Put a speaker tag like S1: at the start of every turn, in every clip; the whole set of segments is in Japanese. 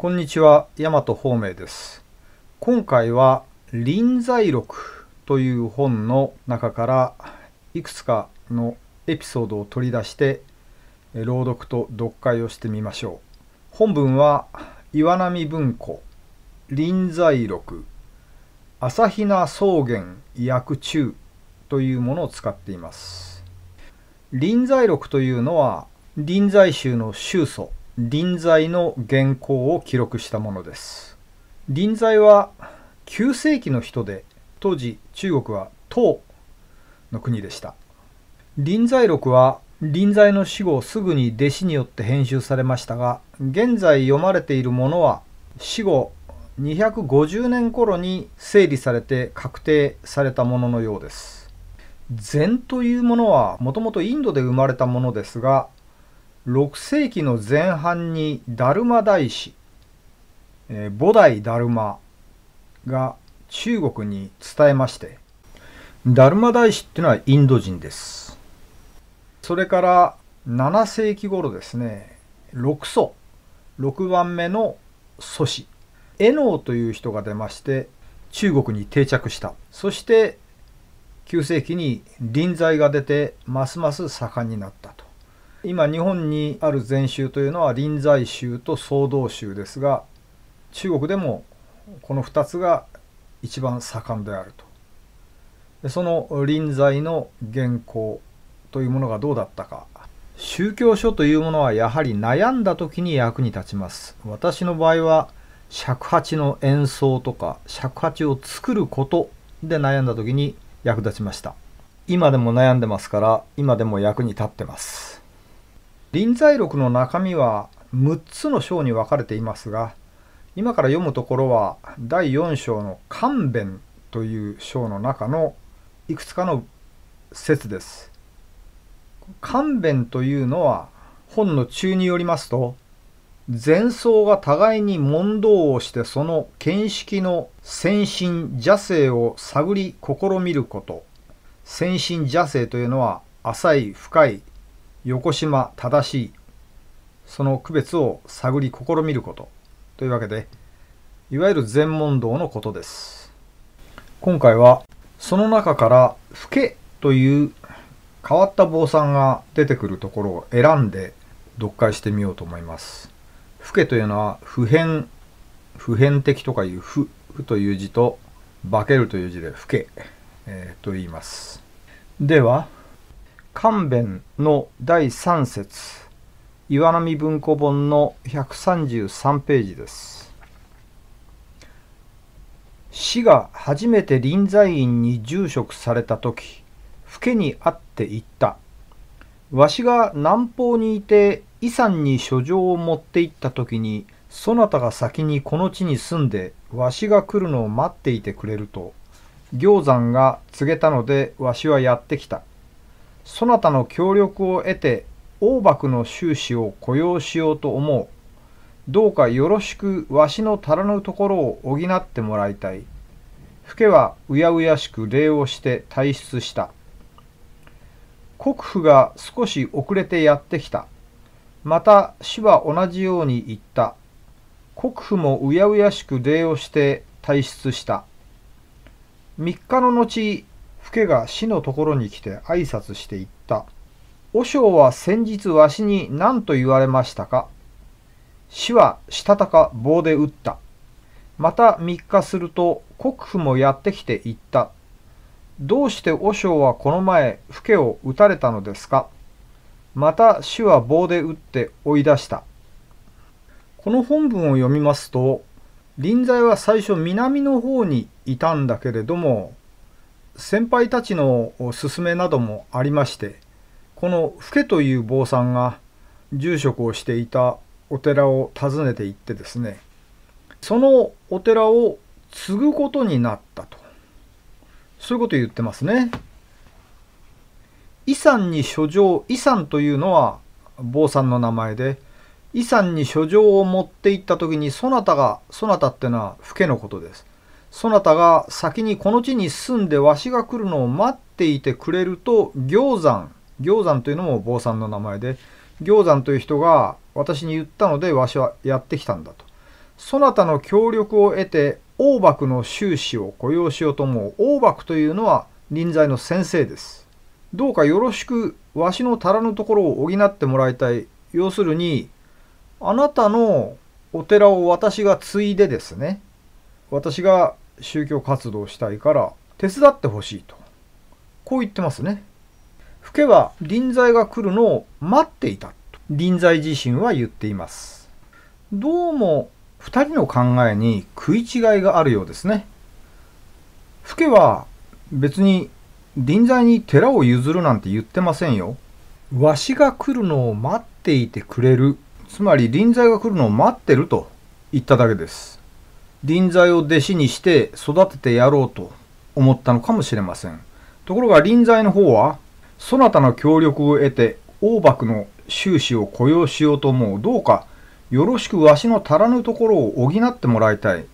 S1: こんにちは、大和芳明です。今回は、臨済録という本の中から、いくつかのエピソードを取り出して、朗読と読解をしてみましょう。本文は、岩波文庫、臨在録、朝比奈草原薬中というものを使っています。臨済録というのは、臨済宗の宗祖臨済の原稿を記録したものです。臨済は9世紀の人で、当時中国は唐の国でした。臨済録は臨済の死後すぐに弟子によって編集されましたが、現在読まれているものは死後250年頃に整理されて確定されたもののようです。禅というものはもともとインドで生まれたものですが6世紀の前半に達磨大師、えー、菩提達磨が中国に伝えまして達磨大師っていうのはインド人ですそれから7世紀頃ですね6祖6番目の祖師エノーという人が出まして中国に定着したそして9世紀に臨済が出てますます盛んになった今日本にある禅宗というのは臨済宗と総道宗ですが中国でもこの2つが一番盛んであるとその臨済の原稿というものがどうだったか宗教書というものはやはり悩んだ時に役に立ちます私の場合は尺八の演奏とか尺八を作ることで悩んだ時に役立ちました今でも悩んでますから今でも役に立ってます臨済録の中身は6つの章に分かれていますが今から読むところは第4章の「勘弁」という章の中のいくつかの説です。勘弁というのは本の中によりますと前奏が互いに問答をしてその見識の先進邪性を探り試みること先進邪性というのは浅い深い横島正しいその区別を探り試みることというわけでいわゆる禅問答のことです今回はその中から「ふけ」という変わった坊さんが出てくるところを選んで読解してみようと思いますふけというのは普遍普遍的とかいう「ふという字と「化ける」という字で「ふけ」えー、と言いますでは勘弁の第3節岩波文庫本の133ページです死が初めて臨済院に住職された時老けに会って言ったわしが南方にいて遺産に書状を持って行った時にそなたが先にこの地に住んでわしが来るのを待っていてくれると行山が告げたのでわしはやってきたそなたの協力を得て大幕の収支を雇用しようと思う。どうかよろしくわしの足らぬところを補ってもらいたい。ふけはうやうやしく礼をして退出した。国府が少し遅れてやってきた。また死は同じように言った。国府もうやうやしく礼をして退出した。3日の後、老けが死のところに来て挨拶していった。和尚は先日わしに何と言われましたか死はしたたか棒で打った。また3日すると国府もやってきて言った。どうして和尚はこの前フけを打たれたのですかまた死は棒で打って追い出した。この本文を読みますと臨済は最初南の方にいたんだけれども先輩たちの勧めなどもありましてこのフケという坊さんが住職をしていたお寺を訪ねて行ってですねそのお寺を継ぐことになったとそういうことを言ってますね。遺産に書状遺産というのは坊さんの名前で遺産に書状を持って行った時にそなたがそなたってのはフケのことです。そなたが先にこの地に住んでわしが来るのを待っていてくれると行山行山というのも坊さんの名前で行山という人が私に言ったのでわしはやってきたんだと。そなたの協力を得て大幕の修士を雇用しようと思う大幕というのは臨在の先生です。どうかよろしくわしの足らぬところを補ってもらいたい。要するにあなたのお寺を私が継いでですね私が宗教活動したいから手伝ってほしいと。こう言ってますね。フケは臨済が来るのを待っていたと臨済自身は言っています。どうも2人の考えに食い違いがあるようですね。フけは別に臨済に寺を譲るなんて言ってませんよ。わしが来るのを待っていてくれる。つまり臨済が来るのを待ってると言っただけです。臨済を弟子にして育ててやろうと思ったのかもしれません。ところが臨済の方は、そなたの協力を得て、大幕の収支を雇用しようと思う。どうか、よろしくわしの足らぬところを補ってもらいたい。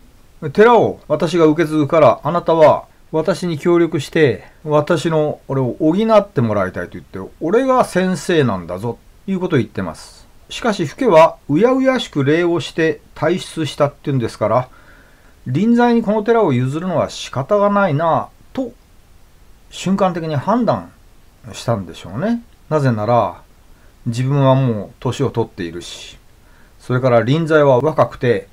S1: 寺を私が受け継ぐから、あなたは私に協力して、私の俺を補ってもらいたいと言って、俺が先生なんだぞ、ということを言ってます。しかし、フケはうやうやしく礼をして退出したっていうんですから、臨済にこの寺を譲るのは仕方がないなと瞬間的に判断したんでしょうねなぜなら自分はもう年を取っているしそれから臨済は若くて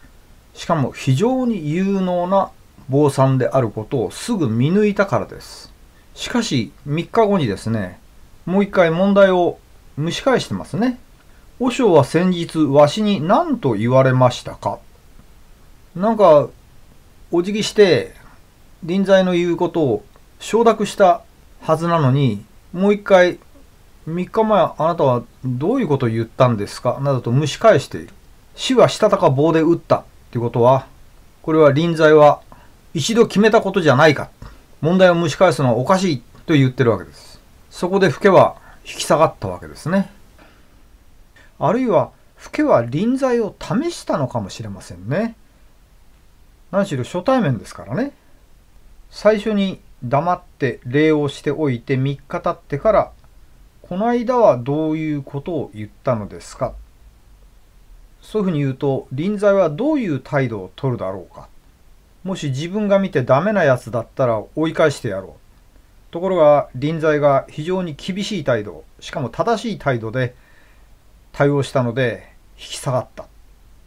S1: しかも非常に有能な坊さんであることをすぐ見抜いたからですしかし3日後にですねもう一回問題を蒸し返してますね和尚は先日わしに何と言われましたかなんかお辞儀して臨済の言うことを承諾したはずなのにもう一回3日前あなたはどういうことを言ったんですかなどと蒸し返している死はしたたか棒で打ったということはこれは臨済は一度決めたことじゃないか問題を蒸し返すのはおかしいと言ってるわけですそこでフケは引き下がったわけですねあるいはフケは臨済を試したのかもしれませんね何しろ初対面ですからね最初に黙って礼をしておいて3日経ってから「この間はどういうことを言ったのですか?」そういうふうに言うと臨済はどういう態度をとるだろうかもし自分が見てダメなやつだったら追い返してやろうところが臨済が非常に厳しい態度しかも正しい態度で対応したので引き下がった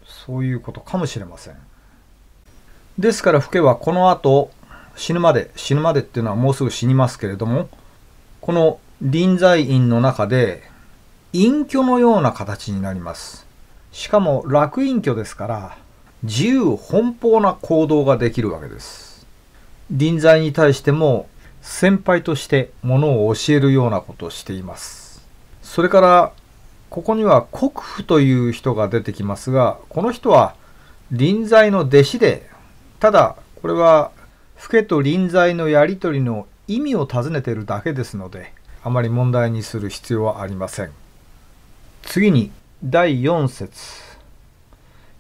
S1: そういうことかもしれません。ですからフケはこの後死ぬまで死ぬまでっていうのはもうすぐ死にますけれどもこの臨在院の中で隠居のような形になりますしかも楽隠居ですから自由奔放な行動ができるわけです臨在に対しても先輩としてものを教えるようなことをしていますそれからここには国府という人が出てきますがこの人は臨在の弟子でただこれはフケと臨在のやり取りの意味を尋ねているだけですのであまり問題にする必要はありません次に第4節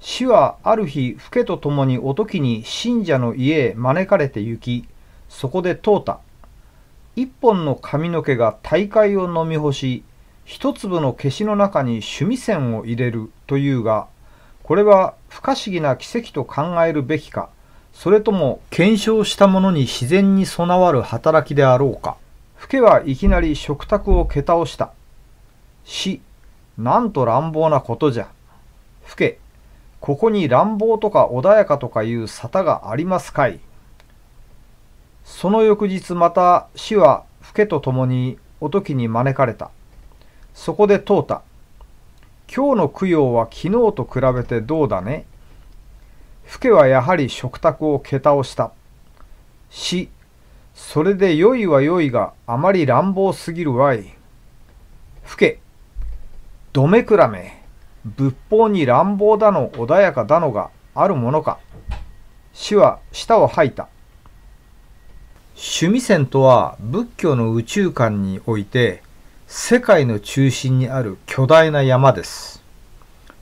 S1: 死はある日フケと共におときに信者の家へ招かれて行きそこで問うた一本の髪の毛が大会を飲み干し一粒の消しの中に趣味線を入れるというがこれは不可思議な奇跡と考えるべきかそれとも検証したものに自然に備わる働きであろうか。ふけはいきなり食卓を蹴倒した。し、なんと乱暴なことじゃ。ふけ、ここに乱暴とか穏やかとかいう沙汰がありますかい。その翌日また死はふけと共におときに招かれた。そこで問うた。今日の供養は昨日と比べてどうだねふけはやはり食卓を桁倒した。し、それで良いは良いがあまり乱暴すぎるわい。ふけ、どめくらめ、仏法に乱暴だの穏やかだのがあるものか。死は舌を吐いた。趣味線とは仏教の宇宙観において世界の中心にある巨大な山です。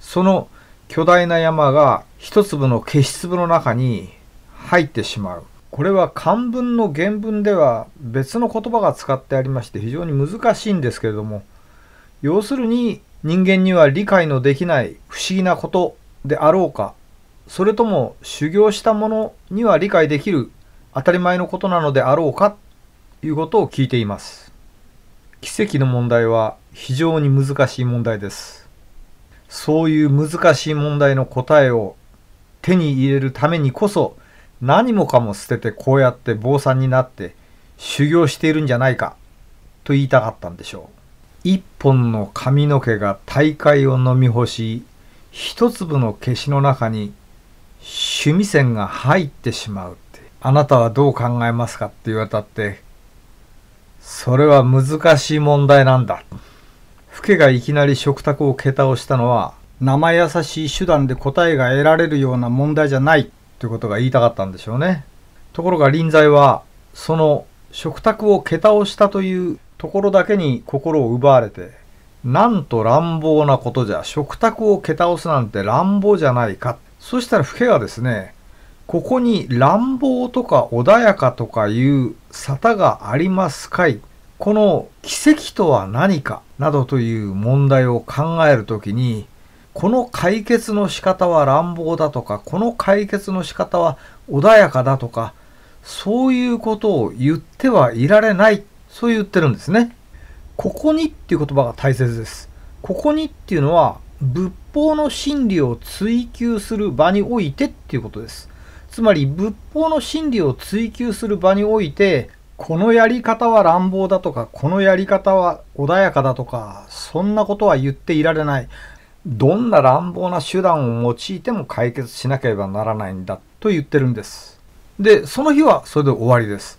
S1: その巨大な山が一粒の消し粒の中に入ってしまう。これは漢文の原文では別の言葉が使ってありまして非常に難しいんですけれども、要するに人間には理解のできない不思議なことであろうか、それとも修行したものには理解できる当たり前のことなのであろうかということを聞いています。奇跡の問題は非常に難しい問題です。そういう難しい問題の答えを手に入れるためにこそ何もかも捨ててこうやって坊さんになって修行しているんじゃないかと言いたかったんでしょう。一本の髪の毛が大会を飲み干し一粒の消しの中に趣味線が入ってしまうってあなたはどう考えますかって言われたってそれは難しい問題なんだ。フケがいきなり食卓を桁をしたのは生優しい手段で答えが得られるような問題じゃないということが言いたかったんでしょうね。ところが臨済は、その食卓を桁をしたというところだけに心を奪われて、なんと乱暴なことじゃ、食卓を桁をすなんて乱暴じゃないか。そしたら、フケがですね、ここに乱暴とか穏やかとかいう沙汰がありますかいこの奇跡とは何かなどという問題を考えるときにこの解決の仕方は乱暴だとか、この解決の仕方は穏やかだとか、そういうことを言ってはいられない、そう言ってるんですね。ここにっていう言葉が大切です。ここにっていうのは、仏法の真理を追求する場においてっていうことです。つまり、仏法の真理を追求する場において、このやり方は乱暴だとか、このやり方は穏やかだとか、そんなことは言っていられない。どんな乱暴な手段を用いても解決しなければならないんだと言ってるんです。で、その日はそれで終わりです。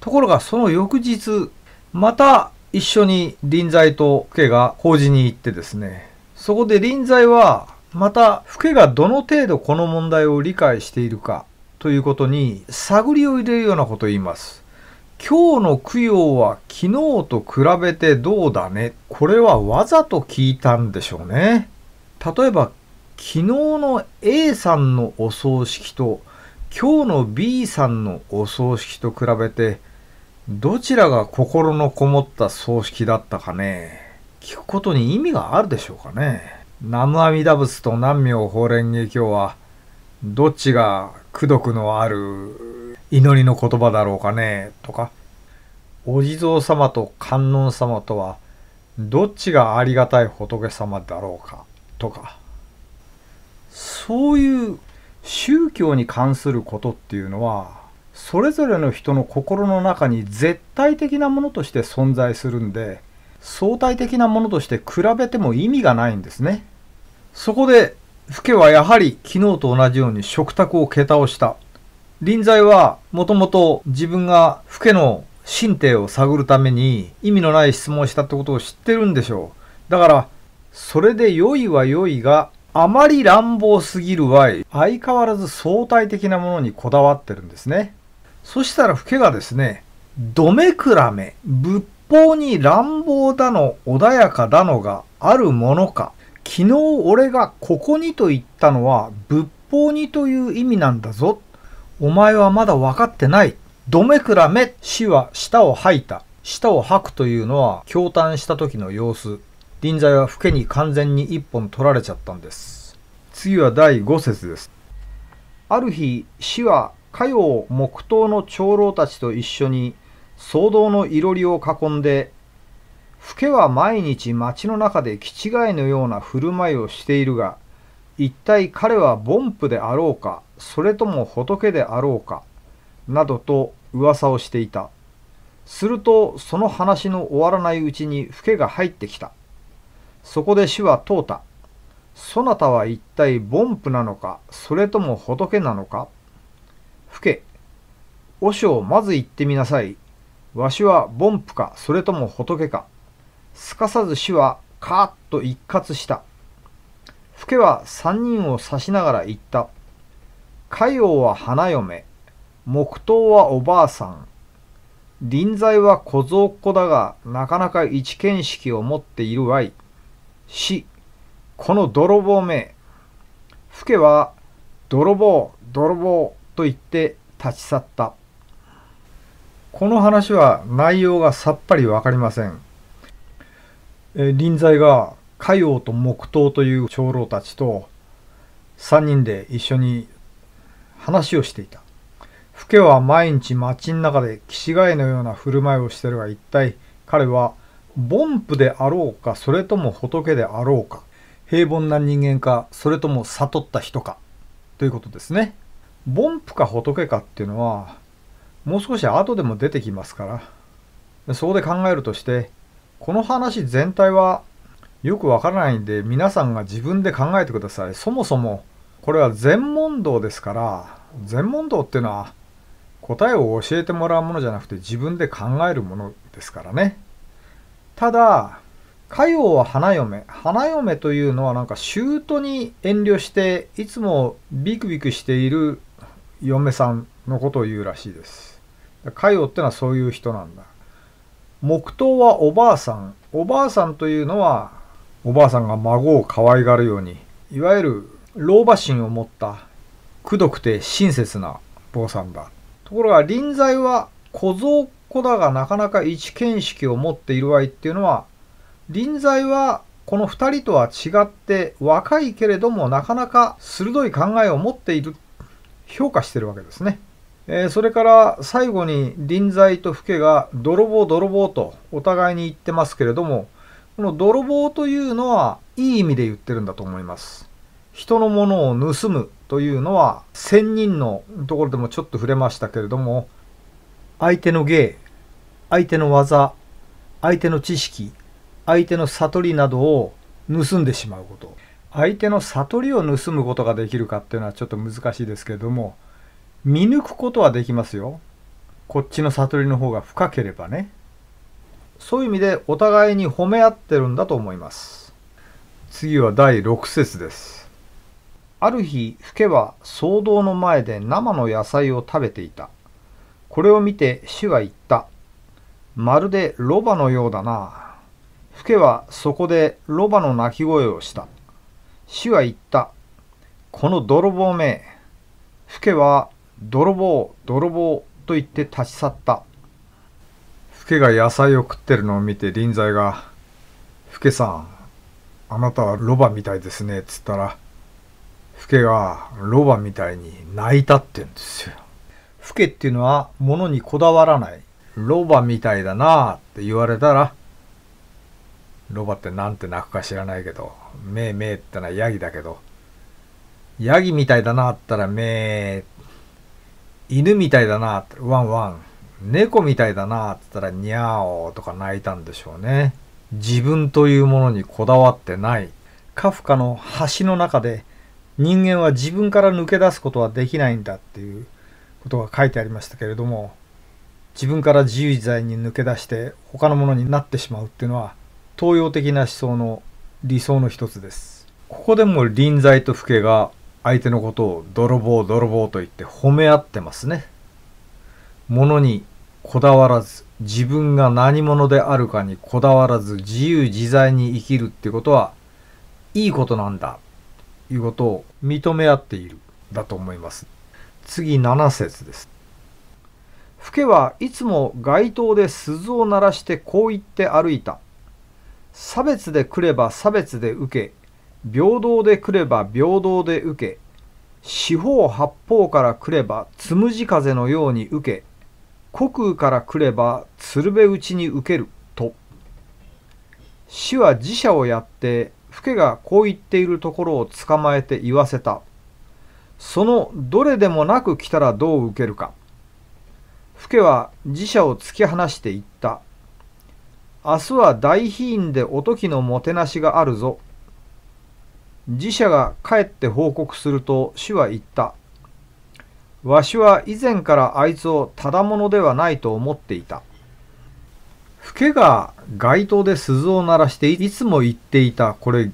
S1: ところがその翌日、また一緒に臨済と府家が法事に行ってですね、そこで臨済はまた府家がどの程度この問題を理解しているかということに探りを入れるようなことを言います。今日の供養は昨日と比べてどうだね。これはわざと聞いたんでしょうね。例えば昨日の A さんのお葬式と今日の B さんのお葬式と比べてどちらが心のこもった葬式だったかね聞くことに意味があるでしょうかね南無阿弥陀仏と南明法蓮華経はどっちが功徳のある祈りの言葉だろうかねとかお地蔵様と観音様とはどっちがありがたい仏様だろうかとかそういう宗教に関することっていうのはそれぞれの人の心の中に絶対的なものとして存在するんで相対的なものとして比べても意味がないんですねそこでフケはやはり昨日と同じように食卓を蹴倒した臨済はもともと自分がフケの神帝を探るために意味のない質問をしたってことを知ってるんでしょうだからそれで良いは良いが、あまり乱暴すぎるわい。相変わらず相対的なものにこだわってるんですね。そしたらフケがですね、どめくらめ、仏法に乱暴だの、穏やかだのがあるものか。昨日俺がここにと言ったのは仏法にという意味なんだぞ。お前はまだ分かってない。どめくらめ、死は舌を吐いた。舌を吐くというのは、驚嘆した時の様子。臨済はフケに完全に一本取られちゃったんです次は第5節ですある日死は家を黙祷の長老たちと一緒に騒動のいろりを囲んでフケは毎日町の中で気違いのような振る舞いをしているが一体彼は凡夫であろうかそれとも仏であろうかなどと噂をしていたするとその話の終わらないうちにフケが入ってきたそこで主は問うた。そなたは一体凡夫なのか、それとも仏なのか。ふけ、和尚まず言ってみなさい。わしは凡夫か、それとも仏か。すかさず主はカーッと一括した。ふけは三人を指しながら言った。海王は花嫁、木刀はおばあさん、臨在は小僧っ子だが、なかなか一見識を持っているわい。し、この泥棒め。ふけは、泥棒、泥棒と言って立ち去った。この話は内容がさっぱりわかりません。え臨済が海王と木刀という長老たちと3人で一緒に話をしていた。フケは毎日町の中で岸替えのような振る舞いをしてるが一体彼は凡夫であろうか、それとも仏であろうか、平凡な人間か、それとも悟った人か、ということですね。凡夫か仏かっていうのは、もう少し後でも出てきますから、そこで考えるとして、この話全体はよくわからないんで、皆さんが自分で考えてください。そもそも、これは禅問答ですから、禅問答っていうのは、答えを教えてもらうものじゃなくて自分で考えるものですからね。ただ、かよは花嫁。花嫁というのはなんか舅に遠慮して、いつもビクビクしている嫁さんのことを言うらしいです。かよってのはそういう人なんだ。黙祷はおばあさん。おばあさんというのは、おばあさんが孫を可愛がるように、いわゆる老婆心を持ったくどくて親切な坊さんだ。ところが臨済は小僧子だがなかなか一見識を持っている愛っていうのは臨済はこの2人とは違って若いけれどもなかなか鋭い考えを持っている評価してるわけですね。えー、それから最後に臨済とフケが泥棒泥棒とお互いに言ってますけれどもこの泥棒というのはいい意味で言ってるんだと思います。人のものを盗むというのは仙人のところでもちょっと触れましたけれども相手の芸相手の技相手の知識相手の悟りなどを盗んでしまうこと相手の悟りを盗むことができるかっていうのはちょっと難しいですけれども見抜くことはできますよこっちの悟りの方が深ければねそういう意味でお互いに褒め合ってるんだと思います次は第6節ですある日フケは騒動の前で生の野菜を食べていたこれを見て主は言ったまるでロバのようだな。フケはそこでロバの鳴き声をした。主は言った。この泥棒め。フケは泥棒、泥棒と言って立ち去った。フケが野菜を食ってるのを見て臨在が、フケさん、あなたはロバみたいですね、つったら、フケがロバみたいに泣いたってんですよ。フケっていうのは物にこだわらない。ロバみたいだなって言われたら、ロバってなんて鳴くか知らないけど、めーめーってのはヤギだけど、ヤギみたいだなったらメー、犬みたいだなってワンワン、猫みたいだなって言ったらニャーとか泣いたんでしょうね。自分というものにこだわってない。カフカの橋の中で人間は自分から抜け出すことはできないんだっていうことが書いてありましたけれども、自分から自由自在に抜け出して他のものになってしまうっていうのは東洋的な思想の理想の一つですここでも臨在と父ケが相手のことを泥棒泥棒と言って褒め合ってますね物にこだわらず自分が何者であるかにこだわらず自由自在に生きるってことはいいことなんだということを認め合っているだと思います次7節ですフけはいつも街頭で鈴を鳴らしてこう言って歩いた。差別で来れば差別で受け、平等で来れば平等で受け、四方八方から来ればつむじ風のように受け、虚空から来れば鶴瓶打ちに受ける、と。死は自社をやって、フけがこう言っているところを捕まえて言わせた。そのどれでもなく来たらどう受けるか。ふけは寺社を突き放して言った。明日は大飛院でおときのもてなしがあるぞ。寺社が帰って報告すると主は言った。わしは以前からあいつをただ者ではないと思っていた。ふけが街頭で鈴を鳴らしていつも言っていたこれ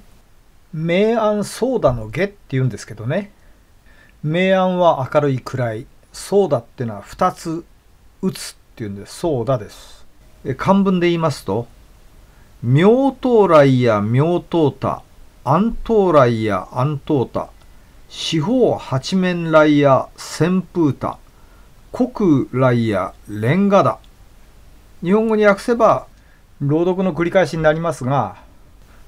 S1: 明暗ソーダの下って言うんですけどね明暗は明るい暗いそうだってのは2つ打つっていうんで、そうだです。え漢文で言いますと、明東来や妙東太、安東来や安東太、四方八面来や旋風太、国来や連歌だ。日本語に訳せば、朗読の繰り返しになりますが、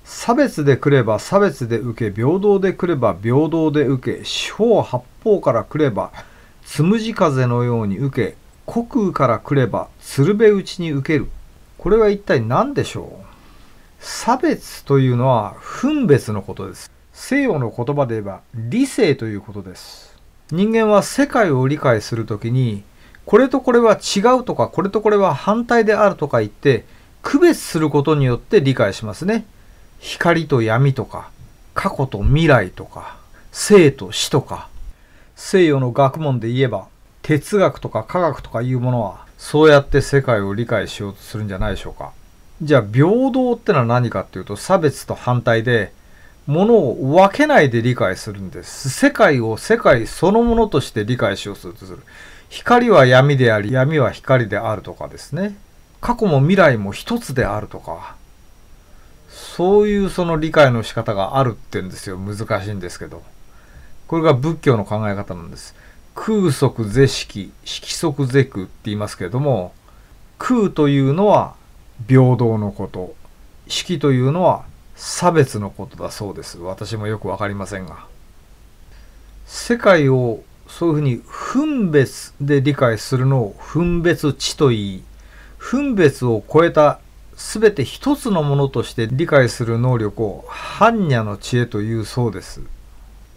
S1: 差別で来れば差別で受け、平等で来れば平等で受け、四方八方から来れば、つむじ風のように受け、虚空から来れば鶴瓶打ちに受ける。これは一体何でしょう差別というのは分別のことです。西洋の言葉で言えば理性ということです。人間は世界を理解するときに、これとこれは違うとか、これとこれは反対であるとか言って、区別することによって理解しますね。光と闇とか、過去と未来とか、生と死とか。西洋の学問で言えば哲学とか科学とかいうものはそうやって世界を理解しようとするんじゃないでしょうか。じゃあ平等ってのは何かっていうと差別と反対で物を分けないで理解するんです。世界を世界そのものとして理解しようとする。光は闇であり闇は光であるとかですね。過去も未来も一つであるとか。そういうその理解の仕方があるって言うんですよ。難しいんですけど。これが仏教の考え方なんです。空足是色、色足是空って言いますけれども、空というのは平等のこと、色というのは差別のことだそうです。私もよくわかりませんが。世界をそういうふうに分別で理解するのを分別地といい、分別を超えた全て一つのものとして理解する能力を般若の知恵というそうです。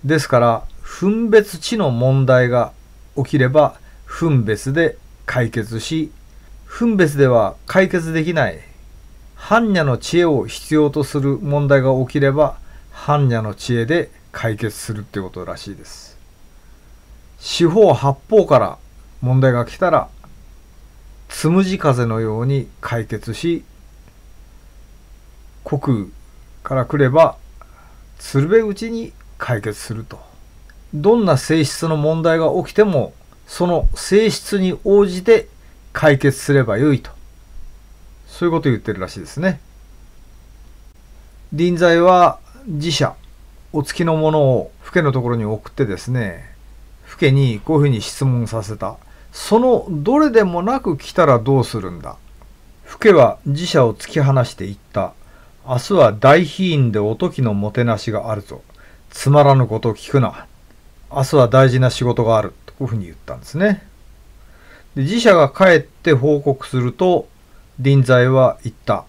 S1: ですから、分別地の問題が起きれば分別で解決し分別では解決できない般若の知恵を必要とする問題が起きれば般若の知恵で解決するってことらしいです四方八方から問題が来たらつむじ風のように解決し国から来ればつるべちに解決するとどんな性質の問題が起きてもその性質に応じて解決すればよいとそういうことを言ってるらしいですね。臨済は自社お付きのものを府家のところに送ってですね府家にこういうふうに質問させたそのどれでもなく来たらどうするんだ府家は自社を突き放していった明日は大悲院でおときのもてなしがあるぞつまらぬことを聞くな明日は大事な仕事があるとこういうふうに言ったんですね。で自社が帰って報告すると臨済は言った。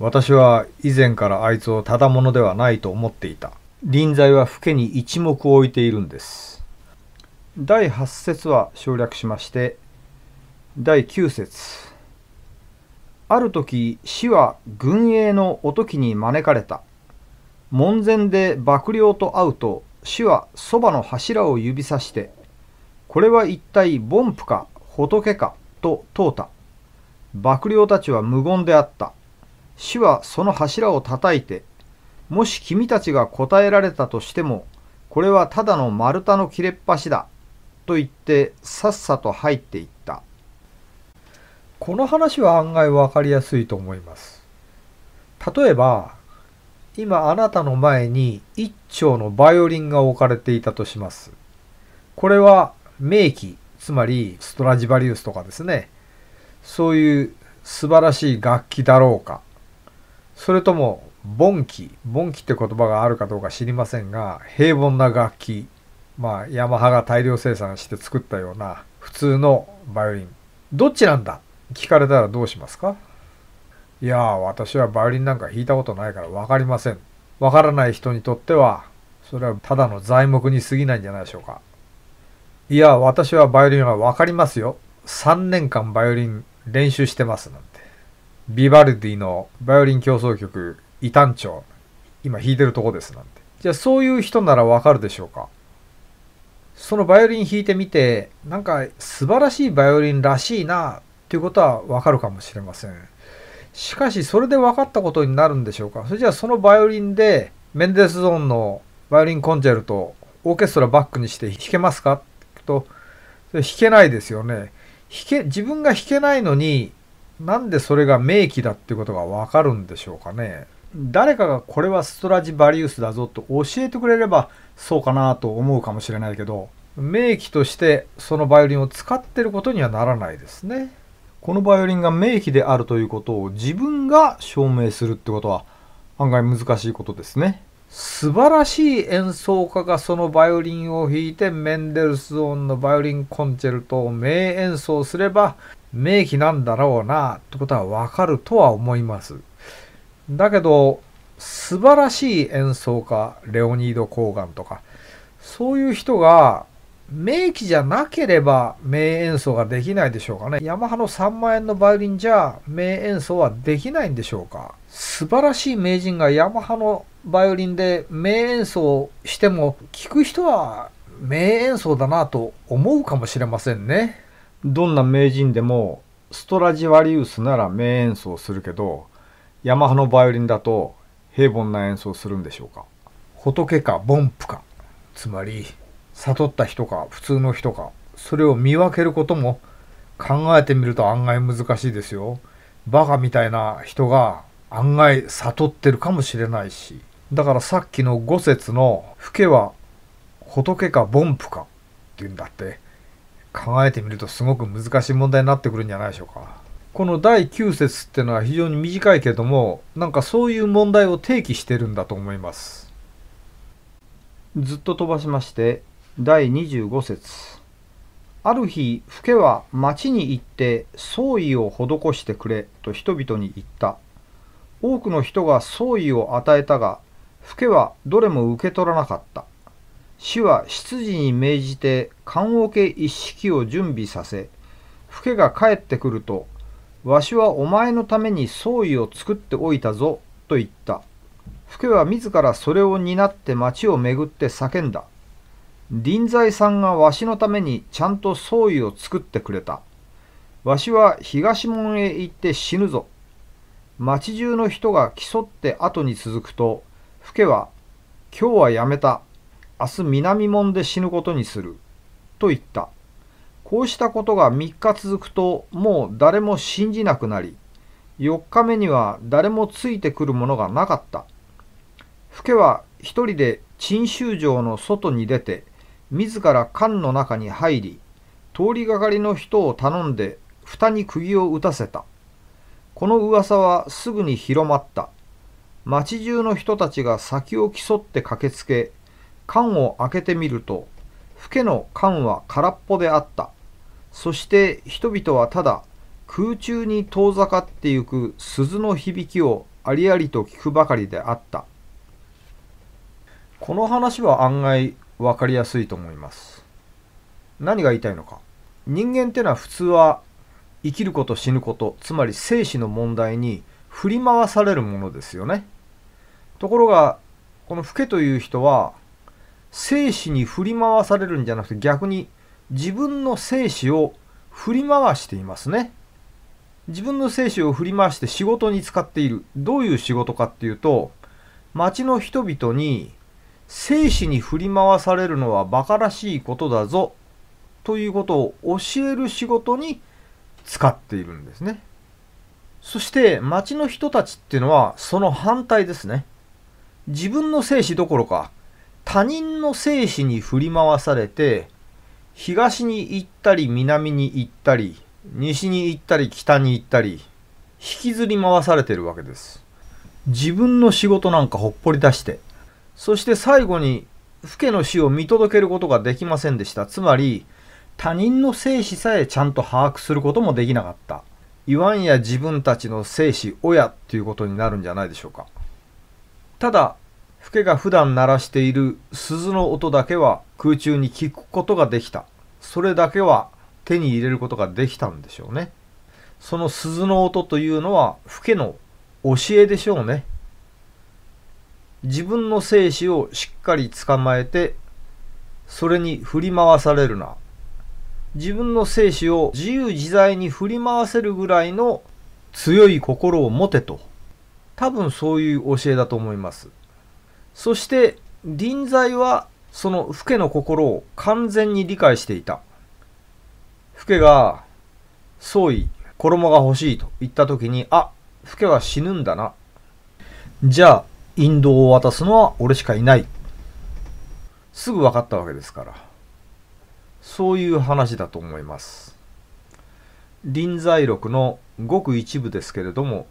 S1: 私は以前からあいつをただ者ではないと思っていた。臨済は老けに一目置いているんです。第8節は省略しまして第9節ある時死は軍営のおときに招かれた門前で幕僚と会うと主はそばの柱を指さして、これは一体凡夫か仏かと問うた。幕僚たちは無言であった。主はその柱を叩いて、もし君たちが答えられたとしても、これはただの丸太の切れっ端だ、と言ってさっさと入っていった。この話は案外分かりやすいと思います。例えば、今あなたの前に一丁のバイオリンが置かれていたとします。これは名器、つまりストラジバリウスとかですね、そういう素晴らしい楽器だろうか、それとも盆ボンキって言葉があるかどうか知りませんが、平凡な楽器、まあヤマハが大量生産して作ったような普通のバイオリン、どっちなんだ聞かれたらどうしますかいや私はバイオリンなんか弾いたことないから分かりません。分からない人にとっては、それはただの材木に過ぎないんじゃないでしょうか。いや、私はバイオリンは分かりますよ。3年間バイオリン練習してますなんて。ビバルディのバイオリン協奏曲、異端調。今弾いてるとこですなんて。じゃあそういう人ならわかるでしょうか。そのバイオリン弾いてみて、なんか素晴らしいバイオリンらしいな、っていうことはわかるかもしれません。しかしそれで分かったことになるんでしょうかそれじゃあそのバイオリンでメンデスゾーンのバイオリンコンチェルトオーケストラバックにして弾けますかと弾けないですよね弾け自分が弾けないのになんでそれが名器だっていうことが分かるんでしょうかね誰かがこれはストラジバリウスだぞと教えてくれればそうかなと思うかもしれないけど名器としてそのバイオリンを使ってることにはならないですね。このバイオリンが名器であるということを自分が証明するってことは案外難しいことですね。素晴らしい演奏家がそのバイオリンを弾いてメンデルスオーンのバイオリンコンチェルトを名演奏すれば名器なんだろうなってことはわかるとは思います。だけど素晴らしい演奏家レオニード・コーガンとかそういう人が名器じゃなければ名演奏ができないでしょうかね。ヤマハの3万円のバイオリンじゃ名演奏はできないんでしょうか。素晴らしい名人がヤマハのバイオリンで名演奏しても聞く人は名演奏だなと思うかもしれませんね。どんな名人でもストラジワリウスなら名演奏するけどヤマハのバイオリンだと平凡な演奏するんでしょうか。仏か凡夫か。つまり悟った人か普通の人かそれを見分けることも考えてみると案外難しいですよ。バカみたいな人が案外悟ってるかもしれないしだからさっきの五節の「老けは仏か凡夫か」っていうんだって考えてみるとすごく難しい問題になってくるんじゃないでしょうか。この第9節っていうのは非常に短いけどもなんかそういう問題を提起してるんだと思います。ずっと飛ばしまして第25節ある日、フケは町に行って創意を施してくれと人々に言った。多くの人が創意を与えたが、フケはどれも受け取らなかった。死は執事に命じて棺桶一式を準備させ、フケが帰ってくると、わしはお前のために創意を作っておいたぞと言った。フケは自らそれを担って町を巡って叫んだ。臨済さんがわしのためにちゃんと総意を作ってくれた。わしは東門へ行って死ぬぞ。町中の人が競って後に続くと、ふけは、今日はやめた。明日南門で死ぬことにする。と言った。こうしたことが3日続くと、もう誰も信じなくなり、4日目には誰もついてくるものがなかった。ふけは一人で陳州城の外に出て、自ら缶の中に入り通りがかりの人を頼んで蓋に釘を打たせたこの噂はすぐに広まった町中の人たちが先を競って駆けつけ缶を開けてみるとふけの缶は空っぽであったそして人々はただ空中に遠ざかってゆく鈴の響きをありありと聞くばかりであったこの話は案外分かりやすいと思います。何が言いたいのか。人間ってのは普通は生きること死ぬこと、つまり生死の問題に振り回されるものですよね。ところが、このフけという人は、生死に振り回されるんじゃなくて逆に自分の生死を振り回していますね。自分の生死を振り回して仕事に使っている。どういう仕事かっていうと、町の人々に生死に振り回されるのは馬鹿らしいことだぞということを教える仕事に使っているんですね。そして町の人たちっていうのはその反対ですね。自分の生死どころか他人の生死に振り回されて東に行ったり南に行ったり西に行ったり北に行ったり引きずり回されてるわけです。自分の仕事なんかほっぽり出してそして最後に、父家の死を見届けることができませんでした。つまり、他人の生死さえちゃんと把握することもできなかった。言わんや自分たちの生死親っていうことになるんじゃないでしょうか。ただ、フケが普段鳴らしている鈴の音だけは空中に聞くことができた。それだけは手に入れることができたんでしょうね。その鈴の音というのはフケの教えでしょうね。自分の生死をしっかり捕まえて、それに振り回されるな。自分の生死を自由自在に振り回せるぐらいの強い心を持てと。多分そういう教えだと思います。そして、臨済はその父家の心を完全に理解していた。父家が、創意、衣が欲しいと言った時に、あ、父家は死ぬんだな。じゃあ、引導を渡すのは俺しかいない。すぐ分かったわけですから。そういう話だと思います。臨済録のごく一部ですけれども、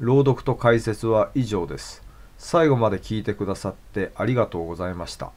S1: 朗読と解説は以上です。最後まで聞いてくださってありがとうございました。